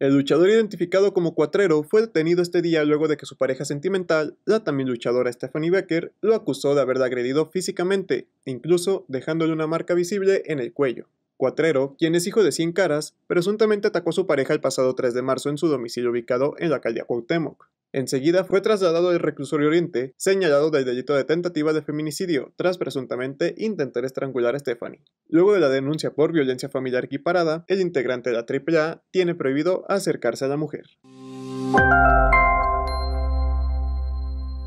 El luchador identificado como Cuatrero fue detenido este día luego de que su pareja sentimental, la también luchadora Stephanie Becker, lo acusó de haberla agredido físicamente, incluso dejándole una marca visible en el cuello. Cuatrero, quien es hijo de Cien Caras, presuntamente atacó a su pareja el pasado 3 de marzo en su domicilio ubicado en la calle Cuauhtémoc. Enseguida fue trasladado al reclusorio Oriente, señalado del delito de tentativa de feminicidio, tras presuntamente intentar estrangular a Stephanie. Luego de la denuncia por violencia familiar equiparada, el integrante de la AAA tiene prohibido acercarse a la mujer.